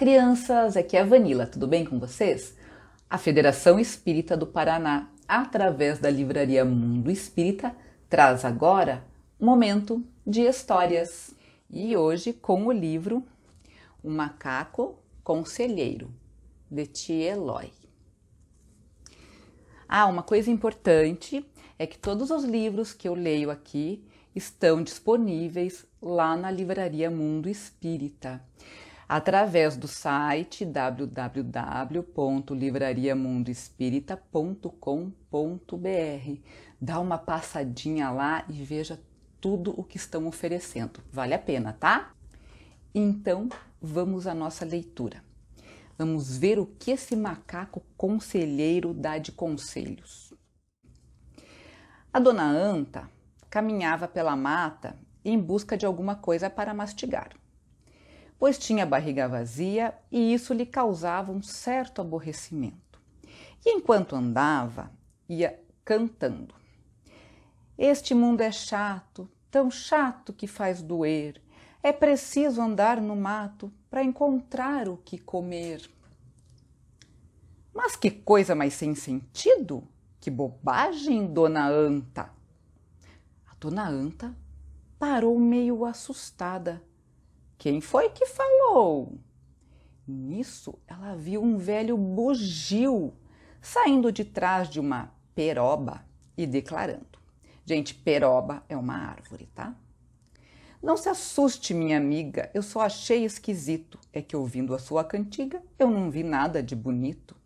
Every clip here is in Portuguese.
crianças! Aqui é a Vanila, tudo bem com vocês? A Federação Espírita do Paraná, através da livraria Mundo Espírita, traz agora Momento de Histórias. E hoje com o livro O Macaco Conselheiro, de Tieloy. Ah, uma coisa importante é que todos os livros que eu leio aqui estão disponíveis lá na livraria Mundo Espírita através do site www.livrariamundoespirita.com.br. Dá uma passadinha lá e veja tudo o que estão oferecendo. Vale a pena, tá? Então, vamos à nossa leitura. Vamos ver o que esse macaco conselheiro dá de conselhos. A dona Anta caminhava pela mata em busca de alguma coisa para mastigar pois tinha barriga vazia e isso lhe causava um certo aborrecimento. E enquanto andava, ia cantando: Este mundo é chato, tão chato que faz doer. É preciso andar no mato para encontrar o que comer. Mas que coisa mais sem sentido! Que bobagem, dona Anta! A dona Anta parou meio assustada quem foi que falou? Nisso, ela viu um velho bugio saindo de trás de uma peroba e declarando. Gente, peroba é uma árvore, tá? Não se assuste, minha amiga, eu só achei esquisito. É que ouvindo a sua cantiga, eu não vi nada de bonito.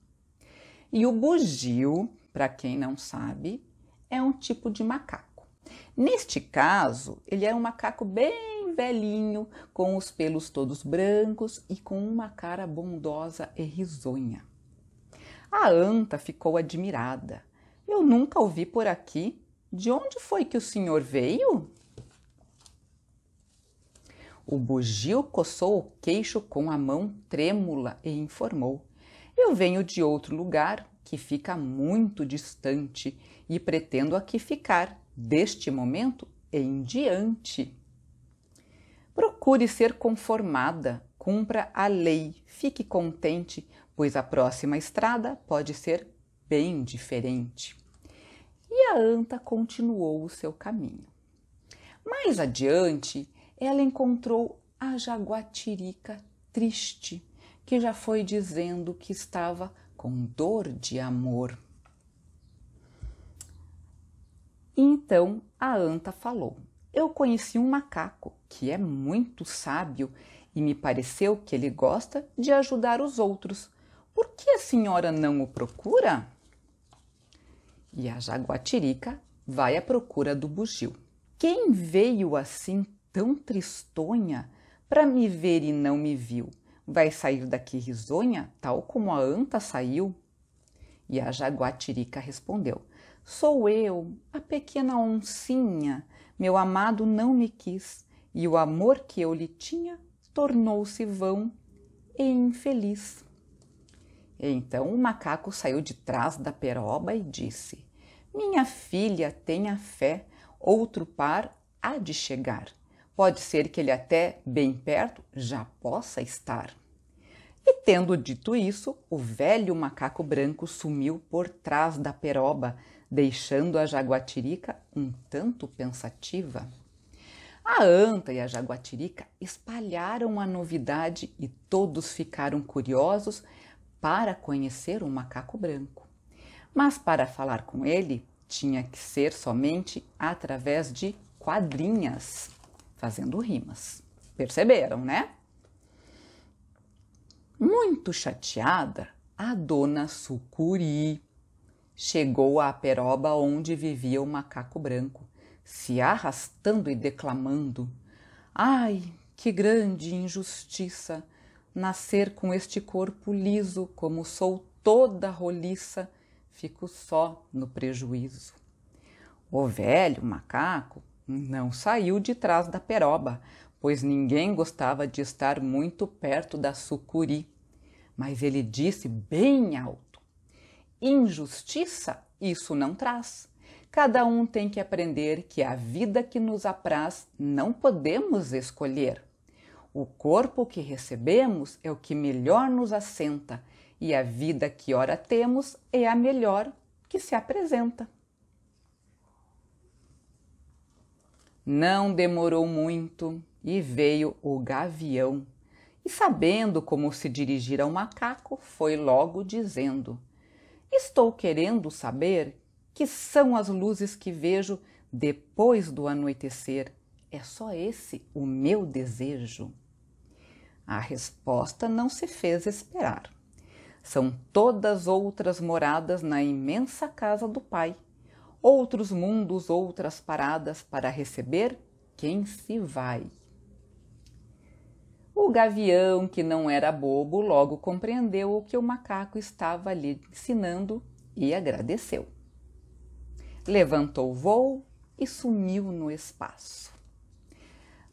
E o bugio, para quem não sabe, é um tipo de macaco. Neste caso, ele era um macaco bem velhinho, com os pelos todos brancos e com uma cara bondosa e risonha. A anta ficou admirada. Eu nunca o vi por aqui. De onde foi que o senhor veio? O bugio coçou o queixo com a mão trêmula e informou: Eu venho de outro lugar que fica muito distante e pretendo aqui ficar deste momento em diante. Procure ser conformada, cumpra a lei, fique contente, pois a próxima estrada pode ser bem diferente. E a anta continuou o seu caminho. Mais adiante, ela encontrou a jaguatirica triste, que já foi dizendo que estava com dor de amor. Então a anta falou: eu conheci um macaco que é muito sábio e me pareceu que ele gosta de ajudar os outros. Por que a senhora não o procura? E a jaguatirica vai à procura do bugio. Quem veio assim tão tristonha para me ver e não me viu? Vai sair daqui risonha, tal como a anta saiu? E a jaguatirica respondeu: Sou eu, a pequena oncinha meu amado não me quis, e o amor que eu lhe tinha tornou-se vão e infeliz. Então o macaco saiu de trás da peroba e disse: Minha filha, tenha fé, outro par há de chegar. Pode ser que ele até bem perto já possa estar. E tendo dito isso, o velho macaco branco sumiu por trás da peroba, deixando a jaguatirica um tanto pensativa. A anta e a jaguatirica espalharam a novidade e todos ficaram curiosos para conhecer o macaco branco. Mas para falar com ele, tinha que ser somente através de quadrinhas, fazendo rimas. Perceberam, né? Muito chateada, a dona Sucuri Chegou à peroba onde vivia o macaco branco, se arrastando e declamando: Ai, que grande injustiça! Nascer com este corpo liso, como sou toda roliça, fico só no prejuízo. O velho macaco não saiu de trás da peroba, pois ninguém gostava de estar muito perto da sucuri. Mas ele disse bem alto: injustiça isso não traz. Cada um tem que aprender que a vida que nos apraz não podemos escolher. O corpo que recebemos é o que melhor nos assenta, e a vida que ora temos é a melhor que se apresenta. Não demorou muito e veio o gavião. E sabendo como se dirigir ao macaco, foi logo dizendo: Estou querendo saber que são as luzes que vejo depois do anoitecer. É só esse o meu desejo. A resposta não se fez esperar. São todas outras moradas na imensa casa do Pai, outros mundos, outras paradas para receber quem se vai. O gavião, que não era bobo, logo compreendeu o que o macaco estava lhe ensinando e agradeceu. Levantou o voo e sumiu no espaço.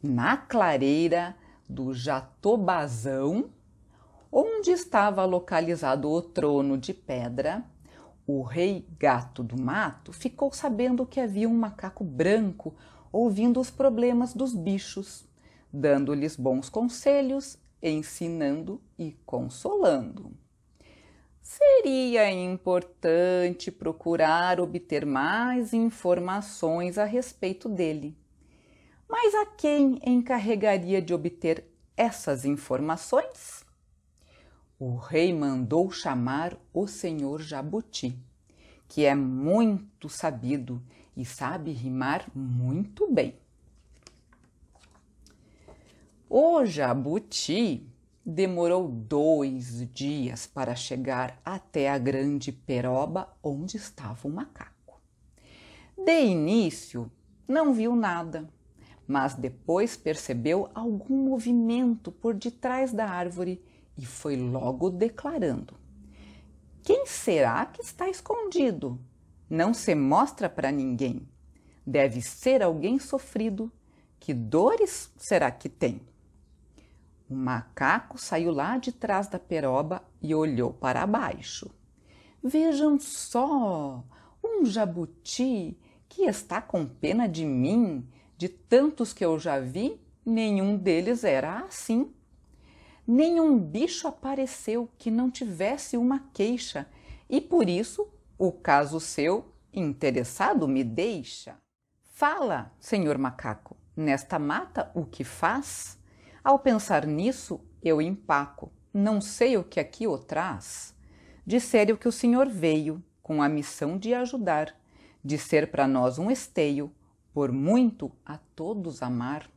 Na clareira do Jatobazão, onde estava localizado o trono de pedra, o rei gato do mato ficou sabendo que havia um macaco branco ouvindo os problemas dos bichos dando-lhes bons conselhos, ensinando e consolando. Seria importante procurar obter mais informações a respeito dele. Mas a quem encarregaria de obter essas informações? O rei mandou chamar o senhor Jabuti, que é muito sabido e sabe rimar muito bem. O jabuti demorou dois dias para chegar até a grande peroba onde estava o macaco. De início, não viu nada, mas depois percebeu algum movimento por detrás da árvore e foi logo declarando: Quem será que está escondido? Não se mostra para ninguém. Deve ser alguém sofrido. Que dores será que tem? O macaco saiu lá de trás da peroba e olhou para baixo. Vejam só, um jabuti que está com pena de mim, de tantos que eu já vi, nenhum deles era assim. Nenhum bicho apareceu que não tivesse uma queixa, e por isso o caso seu interessado me deixa. Fala, senhor macaco, nesta mata o que faz? Ao pensar nisso, eu empaco. Não sei o que aqui o traz. Disseram que o Senhor veio com a missão de ajudar, de ser para nós um esteio, por muito a todos amar.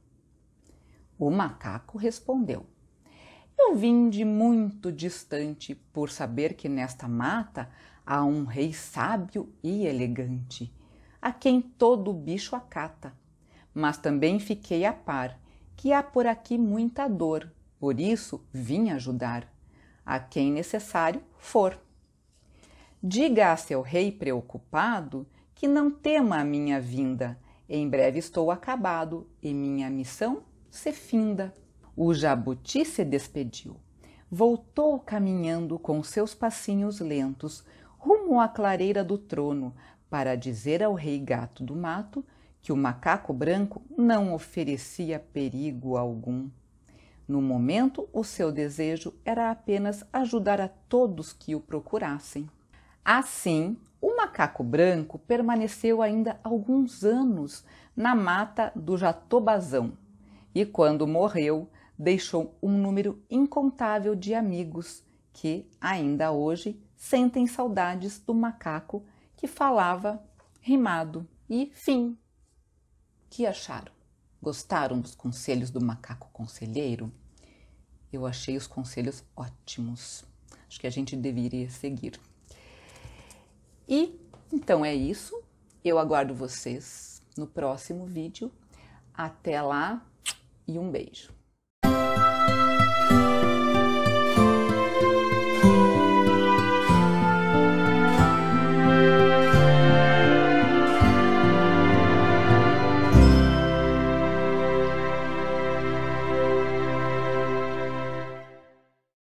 O macaco respondeu: Eu vim de muito distante por saber que nesta mata há um rei sábio e elegante, a quem todo bicho acata. Mas também fiquei a par que há por aqui muita dor, por isso vim ajudar, a quem necessário for. Diga a seu rei preocupado que não tema a minha vinda, em breve estou acabado e minha missão se finda. O jabuti se despediu. Voltou caminhando com seus passinhos lentos rumo à clareira do trono para dizer ao rei gato do mato que o macaco branco não oferecia perigo algum. No momento, o seu desejo era apenas ajudar a todos que o procurassem. Assim, o macaco branco permaneceu ainda alguns anos na mata do Jatobazão e, quando morreu, deixou um número incontável de amigos que, ainda hoje, sentem saudades do macaco que falava rimado. E fim que acharam? Gostaram dos conselhos do macaco conselheiro? Eu achei os conselhos ótimos. Acho que a gente deveria seguir. E então é isso. Eu aguardo vocês no próximo vídeo. Até lá e um beijo.